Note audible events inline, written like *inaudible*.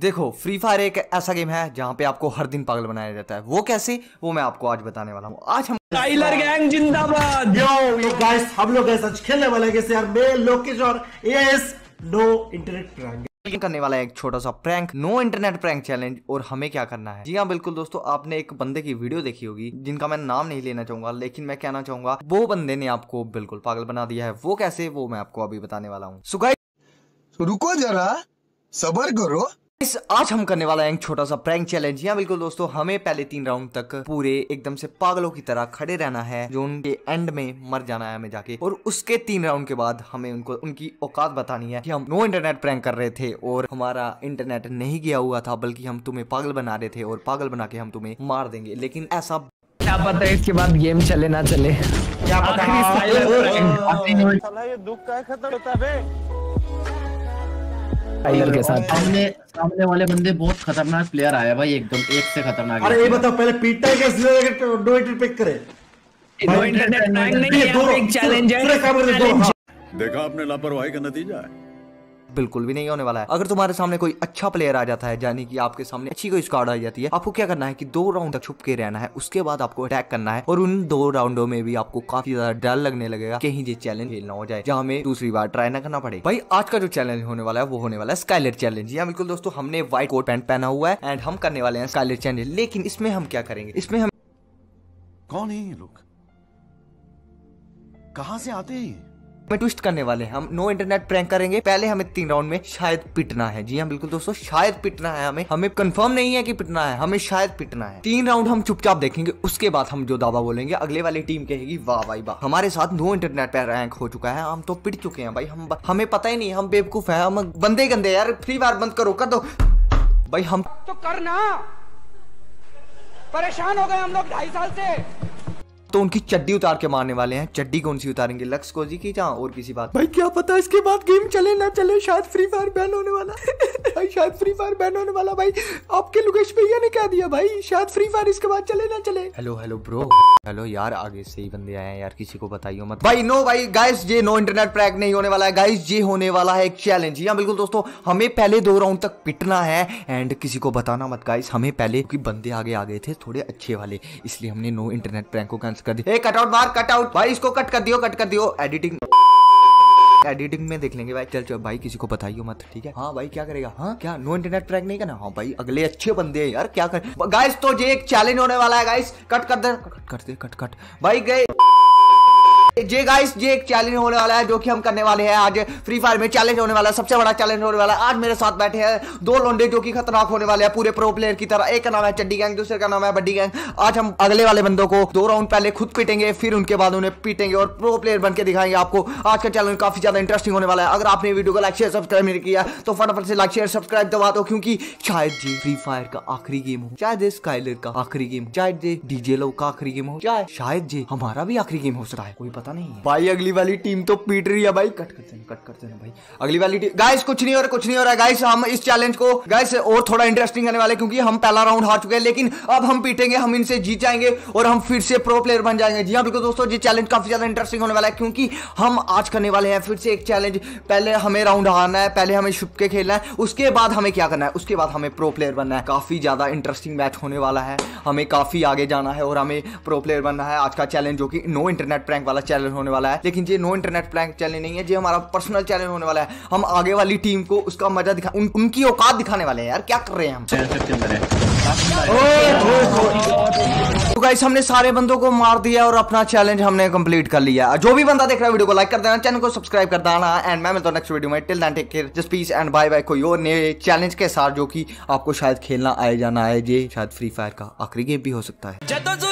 देखो free fire एक ऐसा गेम है जहाँ पे आपको हर दिन पागल बनाया जाता है वो कैसे वो मैं आपको आज बताने वाला हूँ आज हम टाइलर गैंग जिंदाबाद यो ये गाइस हम लोग आज खेलने वाले कैसे यार मैं लोकेश और यस नो इंटरनेट प्रैंक करने वाला है एक छोटा सा prank no internet prank challenge और हमें क्या करना है जी हाँ बिल्कुल दोस्तों आपने एक बंदे की वीडियो देखी होगी जिनका मैं नाम नहीं लेना चाहूंगा लेकिन मैं कहना चाहूंगा वो बंदे ने आपको बिल्कुल पागल बना दिया है वो कैसे वो मैं आपको अभी बताने वाला हूँ सुगाई रुको जरा सबर करो इस आज हम करने वाला है एक छोटा सा प्रैंक चैलेंज यहाँ बिल्कुल दोस्तों हमें पहले तीन राउंड तक पूरे एकदम से पागलों की तरह खड़े रहना है जो उनके एंड में मर जाना है हमें जाके और उसके तीन राउंड के बाद हमें उनको उनकी औकात बतानी है कि हम नो इंटरनेट प्रैंक कर रहे थे और हमारा इंटरनेट नहीं गया हुआ था बल्कि हम तुम्हें पागल बना रहे थे और पागल बना के हम तुम्हें मार देंगे लेकिन ऐसा क्या पता है इसके बाद गेम चले ना चले क्या पता ये दुख का खत्म होता है के साथ सामने सामने वाले बंदे बहुत खतरनाक प्लेयर आया भाई एकदम एक से खतरनाक अरे ये बताओ पहले पीटता है कैसे नो पिक करे देखा आपने लापरवाही का नतीजा है बिल्कुल भी नहीं होने वाला है अगर तुम्हारे सामने कोई अच्छा प्लेयर आ जाता है यानी कि आपके सामने अच्छी कोई स्कॉड आ जाती है आपको क्या करना है कि दो राउंड तक छुप के रहना है उसके बाद आपको अटैक करना है और उन दो राउंडो में भी आपको काफी ज्यादा डर लगने लगेगा कहीं ये चैलेंज खेलना हो जाए जहाँ हमें दूसरी बार ट्राई ना करना पड़े भाई आज का जो चैलेंज होने वाला है वो होने वाला है स्काइलेट चैलेंज या बिल्कुल दोस्तों हमने व्हाइट कोट पैंट पहना हुआ है एंड हम करने वाले हैं स्काइलेट चैलेंज लेकिन इसमें हम क्या करेंगे इसमें हम कौन है ये लोग कहाँ से आते हैं में ट्विस्ट करने वाले हैं हम नो इंटरनेट प्रैंक करेंगे पहले हमें तीन राउंड में शायद पिटना है जी हाँ बिल्कुल दोस्तों शायद पिटना है हमें हमें कंफर्म नहीं है कि पिटना है हमें शायद पिटना है तीन राउंड हम चुपचाप देखेंगे उसके बाद हम जो दावा बोलेंगे अगले वाली टीम कहेगी वाह भाई वाह हमारे साथ नो इंटरनेट पर रैंक हो चुका है हम तो पिट चुके हैं भाई हम हमें पता ही नहीं हम बेवकूफ है हम बंदे गंदे यार फ्री फायर बंद करो कर दो भाई हम तो करना परेशान हो गए हम लोग ढाई साल से तो उनकी चड्डी उतार के मारने वाले हैं चड्डी कौन सी उतारेंगे लक्स को जी की जहाँ और किसी बात भाई क्या पता इसके बाद गेम चले ना चले शायद फ्री फायर बैन होने वाला *laughs* शायद फ्री फायर बैन होने वाला भाई आपके लोकेश भैया ने कह दिया भाई शायद फ्री फायर इसके बाद चले ना चले हेलो हेलो ब्रो हेलो यार आगे से ही बंदे आए हैं यार किसी को बताइयो मत भाई नो भाई गाइस ये नो इंटरनेट प्रैक नहीं होने वाला है गाइस ये होने वाला है एक चैलेंज यहाँ बिल्कुल दोस्तों हमें पहले दो राउंड तक पिटना है एंड किसी को बताना मत गाइस हमें पहले क्योंकि बंदे आगे आ गए थे थोड़े अच्छे वाले इसलिए हमने नो इंटरनेट प्रैंक को कैंसिल कर दिया कट कटआउट मार आउट भाई इसको कट कर दियो कट कर दियो एडिटिंग एडिटिंग में देख लेंगे भाई चल चल भाई किसी को बताइयो मत ठीक है हाँ भाई क्या करेगा हाँ क्या नो इंटरनेट ट्रैक नहीं करना हाँ भाई अगले अच्छे बंदे हैं यार क्या कर गाइस तो ये एक चैलेंज होने वाला है गाइस कट कर दे कट कर दे कट कट भाई गए जे गाइस ये एक चैलेंज होने वाला है जो कि हम करने वाले हैं आज फ्री फायर में चैलेंज होने वाला है सबसे बड़ा चैलेंज होने वाला है आज मेरे साथ बैठे हैं दो लोंडे जो कि खतरनाक होने वाले हैं पूरे प्रो प्लेयर की तरह एक का नाम है चड्डी गैंग दूसरे का नाम है बड्डी गैंग आज हम अगले वाले बंदों को दो राउंड पहले खुद पीटेंगे फिर उनके बाद उन्हें पीटेंगे और प्रो प्लेयर बन दिखाएंगे आपको आज का चैलेंज काफी ज्यादा इंटरेस्टिंग होने वाला है अगर आपने वीडियो को लाइक शेयर सब्सक्राइब नहीं किया तो फटाफट से लाइक शेयर सब्सक्राइब दबा दो क्योंकि शायद जी फ्री फायर का आखिरी गेम हो चाहे स्काइलर का आखिरी गेम चाहे दे डीजे लो का आखिरी गेम हो चाहे शायद जी हमारा भी आखिरी गेम हो सकता है कोई पता पता नहीं है। भाई अगली वाली टीम तो पीट रही है भाई कट करते कट करते हैं भाई अगली वाली टीम गाइस कुछ नहीं हो रहा कुछ नहीं हो रहा गाइस हम इस चैलेंज को गाइस और थोड़ा इंटरेस्टिंग करने वाले क्योंकि हम पहला राउंड हार चुके हैं लेकिन अब हम पीटेंगे हम इनसे जीत जाएंगे और हम फिर से प्रो प्लेयर बन जाएंगे जी हाँ बिल्कुल दोस्तों ये चैलेंज काफी ज्यादा इंटरेस्टिंग होने वाला है क्योंकि हम आज करने वाले हैं फिर से एक चैलेंज पहले हमें राउंड हारना है पहले हमें छुपके खेलना है उसके बाद हमें क्या करना है उसके बाद हमें प्रो प्लेयर बनना है काफी ज्यादा इंटरेस्टिंग मैच होने वाला है हमें काफी आगे जाना है और हमें प्रो प्लेयर बनना है आज का चैलेंज जो कि नो इंटरनेट प्रैंक वाला चैलेंज चैनल होने वाला है लेकिन ये नो इंटरनेट प्लैंक चैनल नहीं है ये हमारा पर्सनल चैनल होने वाला है हम आगे वाली टीम को उसका मजा दिखा उन, उनकी औकात दिखाने वाले हैं यार क्या कर रहे हैं हम तो गाइस हमने सारे बंदों को मार दिया और अपना चैलेंज हमने कंप्लीट कर लिया जो भी बंदा देख रहा है वीडियो को लाइक कर देना चैनल को सब्सक्राइब कर देना एंड मैं मिलता हूँ नेक्स्ट वीडियो में till then take care just peace and bye bye कोई और नए चैलेंज के साथ जो कि आपको शायद खेलना आए जाना आए ये शायद फ्री फायर का आखिरी गेम भी हो सकता है तो